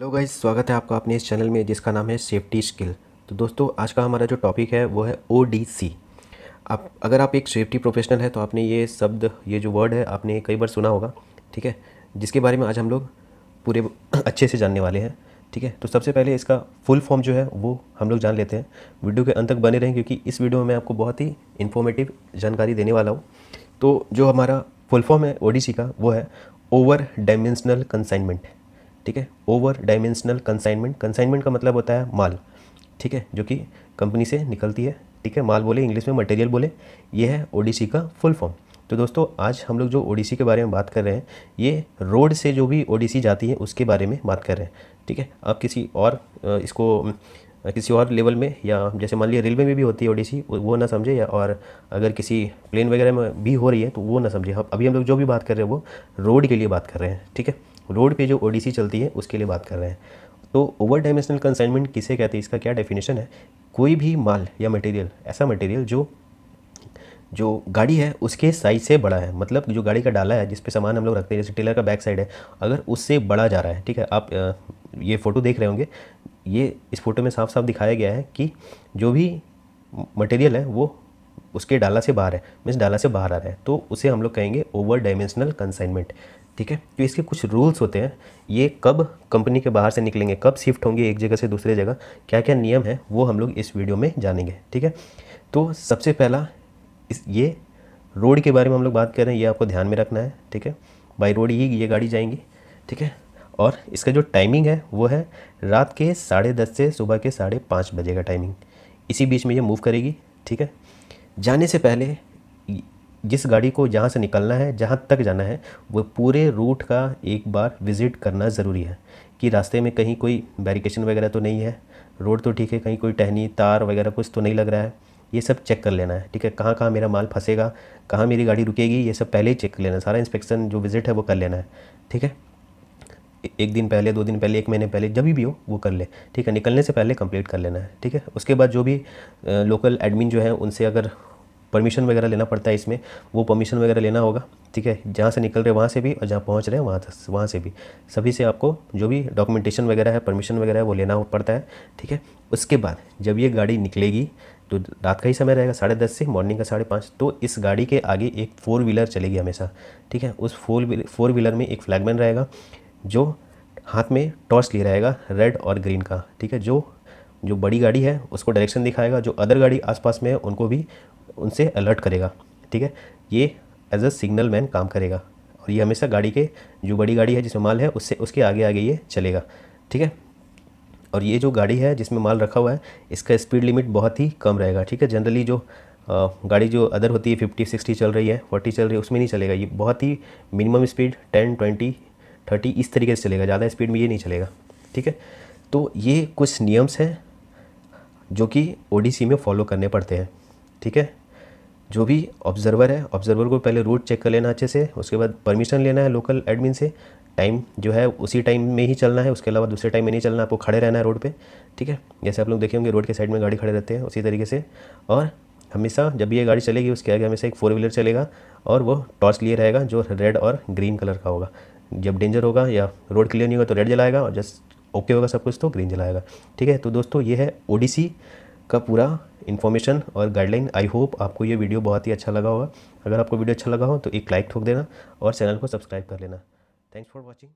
hello guys स्वागत है आपका अपने इस चैनल में जिसका नाम है सेफ्टी स्किल तो दोस्तों आज का हमारा जो टॉपिक है वो है ओ आप अगर आप एक सेफ्टी प्रोफेशनल है तो आपने ये शब्द ये जो वर्ड है आपने कई बार सुना होगा ठीक है जिसके बारे में आज हम लोग पूरे अच्छे से जानने वाले हैं ठीक है तो सबसे पहले इसका फुल फॉर्म जो है वो हम लोग जान लेते हैं वीडियो के अंत तक बने रहें क्योंकि इस वीडियो में मैं आपको बहुत ही इन्फॉर्मेटिव जानकारी देने वाला हूँ तो जो हमारा फुल फॉर्म है ओ का वो है ओवर डायमेंशनल कंसाइनमेंट ठीक है ओवर डायमेंशनल कंसाइनमेंट कंसाइनमेंट का मतलब होता है माल ठीक है जो कि कंपनी से निकलती है ठीक है माल बोले इंग्लिश में मटेरियल बोले ये है ओडीसी का फुल फॉर्म तो दोस्तों आज हम लोग जो ओडीसी के बारे में बात कर रहे हैं ये रोड से जो भी ओ जाती है उसके बारे में बात कर रहे हैं ठीक है आप किसी और इसको किसी और लेवल में या जैसे मान लीजिए रेलवे में भी होती है ओडीसी वो ना समझे या और अगर किसी प्लेन वगैरह में भी हो रही है तो वो ना समझे अभी हम लोग जो भी बात कर रहे हैं वो रोड के लिए बात कर रहे हैं ठीक है रोड पे जो ओडीसी चलती है उसके लिए बात कर रहे हैं तो ओवर डायमेंशनल कंसाइनमेंट किसे कहते हैं इसका क्या डेफिनेशन है कोई भी माल या मटेरियल ऐसा मटेरियल जो जो गाड़ी है उसके साइज़ से बड़ा है मतलब जो गाड़ी का डाला है जिस पे सामान हम लोग रखते हैं जैसे टेलर का बैक साइड है अगर उससे बड़ा जा रहा है ठीक है आप ये फ़ोटो देख रहे होंगे ये इस फोटो में साफ साफ दिखाया गया है कि जो भी मटेरियल है वो उसके डाला से बाहर है मीन्स डाला से बाहर आ रहा है तो उसे हम लोग कहेंगे ओवर डायमेंशनल कंसाइनमेंट ठीक है तो इसके कुछ रूल्स होते हैं ये कब कंपनी के बाहर से निकलेंगे कब शिफ्ट होंगे एक जगह से दूसरे जगह क्या क्या नियम है वो हम लोग इस वीडियो में जानेंगे ठीक है तो सबसे पहला इस ये रोड के बारे में हम लोग बात कर रहे हैं ये आपको ध्यान में रखना है ठीक है बाई रोड ही ये गाड़ी जाएंगी ठीक है और इसका जो टाइमिंग है वो है रात के साढ़े दस से सुबह के साढ़े पाँच बजे का टाइमिंग इसी बीच में ये मूव करेगी ठीक है जाने से पहले जिस गाड़ी को जहाँ से निकलना है जहाँ तक जाना है वो पूरे रूट का एक बार विज़िट करना ज़रूरी है कि रास्ते में कहीं कोई बैरिकेशन वगैरह तो नहीं है रोड तो ठीक है कहीं कोई टहनी तार वगैरह कुछ तो नहीं लग रहा है ये सब चेक कर लेना है ठीक है कहाँ कहाँ मेरा माल फंसेगा कहाँ मेरी गाड़ी रुकेगी ये सब पहले ही चेक कर लेना है सारा इंस्पेक्शन जो विज़िट है वो कर लेना है ठीक है एक दिन पहले दो दिन पहले एक महीने पहले जब भी हो वो कर ले ठीक है निकलने से पहले कंप्लीट कर लेना है ठीक है उसके बाद जो भी लोकल एडमिन जो है उनसे अगर परमिशन वगैरह लेना पड़ता है इसमें वो परमिशन वगैरह लेना होगा ठीक है जहाँ से निकल रहे वहाँ से भी और जहाँ पहुँच रहे हैं वहाँ वहाँ से भी सभी से आपको जो भी डॉक्यूमेंटेशन वगैरह है परमिशन वगैरह है वो लेना पड़ता है ठीक है उसके बाद जब ये गाड़ी निकलेगी तो रात का ही समय रहेगा साढ़े दस से मॉर्निंग का साढ़े पाँच तो इस गाड़ी के आगे एक फोर व्हीलर चलेगी हमेशा ठीक है उस फोर फोर व्हीलर में एक फ्लैगमैन रहेगा जो हाथ में टॉर्च लिए रहेगा रेड और ग्रीन का ठीक है जो जो बड़ी गाड़ी है उसको डायरेक्शन दिखाएगा जो अदर गाड़ी आसपास में है उनको भी उनसे अलर्ट करेगा ठीक है ये एज अ सिग्नल मैन काम करेगा और ये हमेशा गाड़ी के जो बड़ी गाड़ी है जिसमें माल है उससे उसके आगे आगे ये चलेगा ठीक है और ये जो गाड़ी है जिसमें माल रखा हुआ है इसका स्पीड लिमिट बहुत ही कम रहेगा ठीक है जनरली जो गाड़ी जो अदर होती है फिफ्टी सिक्सटी चल रही है फोर्टी चल रही है उसमें नहीं चलेगा ये बहुत ही minimum speed ten twenty thirty इस तरीके से चलेगा ज़्यादा स्पीड में ये नहीं चलेगा ठीक है तो ये कुछ नियम्स हैं जो कि ओडीसी में फॉलो करने पड़ते हैं ठीक है जो भी ऑब्जर्वर है ऑब्जर्वर को पहले रूट चेक कर लेना अच्छे से उसके बाद परमिशन लेना है लोकल एडमिन से टाइम जो है उसी टाइम में ही चलना है उसके अलावा दूसरे टाइम में नहीं चलना आपको खड़े रहना है रोड पे ठीक है जैसे आप लोग देखे होंगे रोड के साइड में गाड़ी खड़े रहते हैं उसी तरीके से और हमेशा जब भी ये गाड़ी चलेगी उसके आगे हमेशा एक फोर व्हीलर चलेगा और वो टॉर्च लिए रहेगा जो रेड और ग्रीन कलर का होगा जब डेंजर होगा या रोड क्लियर नहीं होगा तो रेड जलाएगा और जस्ट ओके होगा सब कुछ तो ग्रीन जलाएगा ठीक है तो दोस्तों ये है ओडीसी का पूरा इन्फॉर्मेशन और गाइडलाइन आई होप आपको ये वीडियो बहुत ही अच्छा लगा होगा अगर आपको वीडियो अच्छा लगा हो तो एक लाइक ठोक देना और चैनल को सब्सक्राइब कर लेना थैंक्स फॉर वॉचिंग